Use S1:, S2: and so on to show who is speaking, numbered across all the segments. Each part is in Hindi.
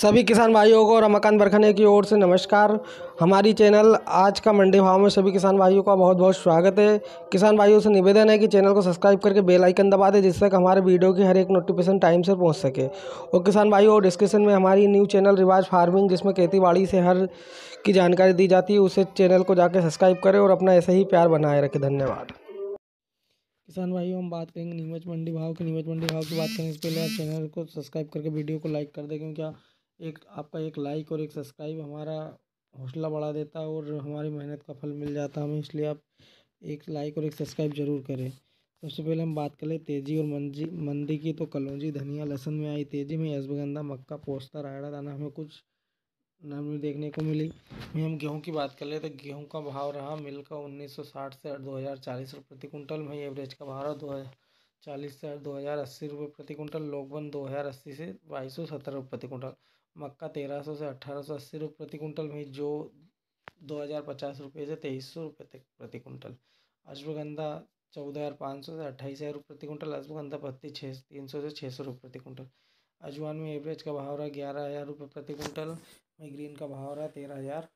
S1: सभी किसान भाइयों को और मकान बरखने की ओर से नमस्कार हमारी चैनल आज का मंडी भाव में सभी किसान भाइयों का बहुत बहुत स्वागत है किसान भाइयों से निवेदन है कि चैनल को सब्सक्राइब करके बेल आइकन दबा दें जिससे कि हमारे वीडियो की हर एक नोटिफिकेशन टाइम से पहुंच सके और किसान भाइयों और डिस्क्रिप्शन में हमारी न्यू चैनल रिवाज फार्मिंग जिसमें खेती से हर की जानकारी दी जाती है उसे चैनल को जाकर सब्सक्राइब करें और अपना ऐसे ही प्यार बनाए रखें धन्यवाद किसान भाइयों हम बात करेंगे नीमच मंडी भाव की नीमच मंडी भाव की बात करें इसके लिए चैनल को सब्सक्राइब करके वीडियो को लाइक कर दें क्योंकि एक आपका एक लाइक और एक सब्सक्राइब हमारा हौसला बढ़ा देता है और हमारी मेहनत का फल मिल जाता है हमें इसलिए आप एक लाइक और एक सब्सक्राइब ज़रूर करें सबसे पहले हम बात कर लें तेज़ी और मंदी मंदी की तो कलौजी धनिया लहसन में आई तेज़ी में अजबगंदा मक्का पोस्ता रायड़ा दाना हमें कुछ नमी देखने को मिली वहीं हम गेहूं की बात कर ले तो गेहूं का भाव रहा मिल का उन्नीस सौ साठ से दो हज़ार चालीस रुपये प्रति कुंटल में एवरेज का भाव रहा दो हज़ार चालीस हज़ार दो हज़ार अस्सी रुपये प्रति कुंटल लोकबन दो हज़ार अस्सी से बाईस सौ सत्तर रुपये प्रति कुंटल मक्का तेरह सौ से अठारह सौ अस्सी रुपये प्रति कुंटल में जो दो हज़ार पचास रुपये से तेईस सौ रुपये तक प्रति कुंटल अश्वगंधा चौदह हज़ार पाँच सौ से अट्ठाईस हज़ार रुपये प्रति कुंटल अश्वगंधा पत्ती छः तीन सौ से छः सौ रुपये प्रति कुंटल अजवान में एवरेज का भाव रहा ग्यारह हज़ार रुपये प्रति कुंटल में ग्रीन का भाव रहा तेरह हज़ार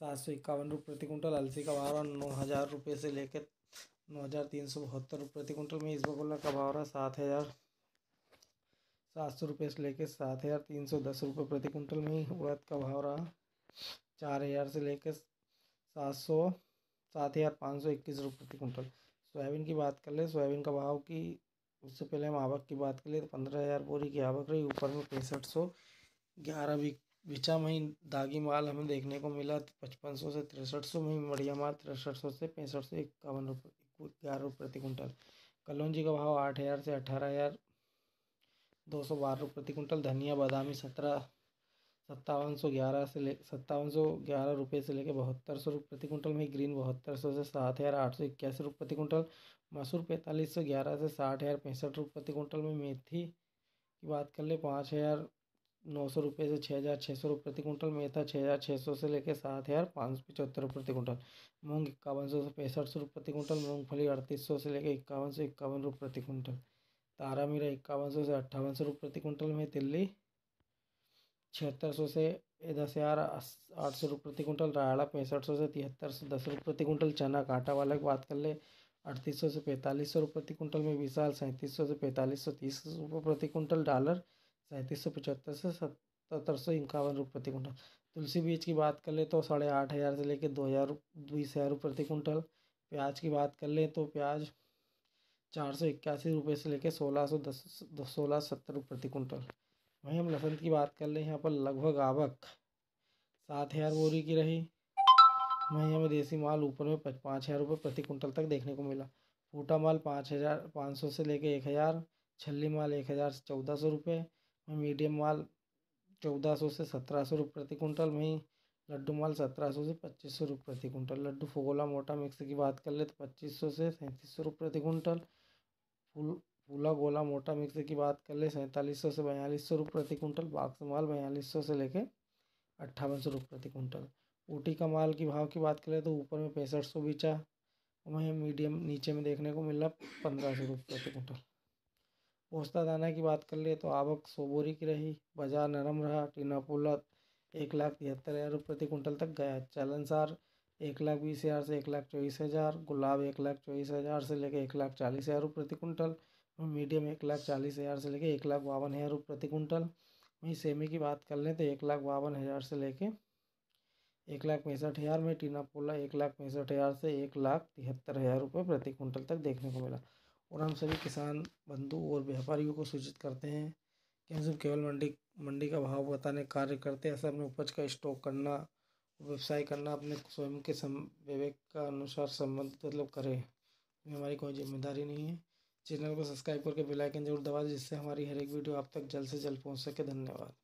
S1: सात सौ इक्यावन रुपये प्रति कुंटल अलसी का भाव रहा नौ हज़ार रुपये से लेकर नौ हज़ार तीन सौ बहत्तर प्रति कुंटल में इस गोला का भाव रहा सात हज़ार सात सौ रुपये से लेकर सात हज़ार तीन सौ दस रुपये प्रति कुंटल में उड़द का भाव रहा चार हज़ार से लेकर सात सौ सात हज़ार पाँच सौ इक्कीस रुपये प्रति कुंटल सोयाबीन की बात कर ले सोयाबीन का भाव की उससे पहले हम आवक की बात कर ले तो पंद्रह हज़ार बोरी की आवक रही ऊपर में पैंसठ सौ ग्यारह बिछा में दागी माल हमें देखने को मिला पचपन सौ से तिरसठ सौ में बढ़िया माल तिरसठ सौ से पैंसठ सौ इक्यावन रुपये ग्यारह रुपये प्रति कुंटल कलौजी का भाव आठ हज़ार से अठारह हज़ार दो सौ बारह रुपये प्रति कुंटल धनिया बादामी सत्रह सत्तावन सौ ग्यारह से ले सत्तावन सौ ग्यारह रुपये से लेकर बहत्तर सौ रुपये प्रति कुंटल में ग्रीन बहत्तर सौ से सात हज़ार आठ सौ इक्यासी रुपये प्रति कुंटल मसूर पैंतालीस सौ ग्यारह से साठ हज़ार पैंसठ रुपये प्रति कुंटल में मेथी की बात कर ले पाँच हज़ार नौ सौ रुपये से छः हज़ार छः सौ रुपये प्रति कुंटल मेथा तो छः हज़ार छः सौ से लेकर सात हज़ार पाँच सौ पचहत्तर प्रति कुंटल मूंग इक्यावन सौ से पैंसठ सौ प्रति कुंटल मूंगफली अड़तीस सौ से लेकर इक्यावन सौ इक्यावन रुपये प्रति कुंटल तारा मीरा इक्यावन सौ से अट्ठावन सौ रुपये प्रति कुंटल में तिल्ली छिहत्तर सौ से दस हज़ार आठ सौ रुपये प्रति कुंटल रायड़ा पैंसठ सौ से तिहत्तर सौ दस रुपये प्रति कुंटल चना कांटा वाला की बात कर ले अड़तीस सौ से पैंतालीस सौ रुपये प्रति कुंटल में विशाल सैंतीस सौ से पैंतालीस सौ तीस रुपये प्रति कुंटल डॉलर सैंतीस सौ पचहत्तर से सत्तर सौ इक्यावन रुपये प्रति कुंटल तुलसी बीज की बात कर ले तो साढ़े आठ हज़ार से लेकर दो हज़ार बीस हज़ार रुपये प्रति कुंटल प्याज की बात कर लें तो प्याज चार सौ इक्यासी रुपये से लेकर सोलह सौ दस सोलह सत्तर रुपये प्रति कुंटल वहीं हम लसन की बात कर लें यहाँ पर लगभग आवक सात हज़ार बोरी की रही वहीं हमें देसी माल ऊपर में पाँच हज़ार रुपये प्रति कुंटल तक देखने को मिला फूटा माल पाँच हज़ार पाँच सौ से लेकर एक हज़ार छली माल एक हज़ार से चौदह सौ रुपये मीडियम माल चौदह सौ से सत्रह सौ रुपये प्रति कुंटल वहीं लड्डू माल सत्रह सौ से पच्चीस सौ रुपये प्रति कुंटल लड्डू फुगोला मोटा मिक्स की बात कर ले तो पच्चीस सौ से सैंतीस सौ रुपये प्रति कुंटल फूल फूला गोला मोटा मिक्स की बात कर ले सैंतालीस सौ से बयालीस सौ रुपये प्रति कुंटल बाक्स माल बयालीस सौ से लेके अट्ठावन सौ रुपये प्रति कुंटल ऊटी का माल की भाव की बात करें तो ऊपर में पैंसठ सौ बीचा वहीं मीडियम नीचे में देखने को मिला पंद्रह सौ रुपये प्रति कुंटल पोस्ता दाना की बात कर ले तो आवक सोबोरी की रही बाजार नरम रहा टीना पोला एक लाख तिहत्तर हज़ार रुपये प्रति कुंटल तक गया चलनसार एक लाख बीस हज़ार से एक लाख चौबीस हज़ार गुलाब एक लाख चौबीस हज़ार से लेकर एक लाख चालीस हज़ार रुपये प्रति कुंटल मीडियम एक लाख चालीस हज़ार से लेकर एक लाख बावन हज़ार रुपये प्रति कुंटल वहीं सेमी की बात कर लें तो एक लाख बावन हज़ार से लेके एक लाख पैंसठ हज़ार में टीना पोला एक लाख पैंसठ हज़ार से एक लाख तिहत्तर हज़ार रुपये प्रति कुंटल तक देखने को मिला और हम सभी किसान बंधु और व्यापारियों को सूचित करते हैं कि हम सिर्फ केवल मंडी मंडी का भाव बताने कार्य करते हैं ऐसा अपने उपज का स्टॉक करना व्यवसाय करना अपने स्वयं के सम विवेक का अनुसार संबंधित मतलब करें इसमें हमारी कोई जिम्मेदारी नहीं है चैनल को सब्सक्राइब करके बेल आइकन जरूर दबा दें जिससे हमारी हर एक वीडियो आप तक जल्द से जल्द पहुंच सके धन्यवाद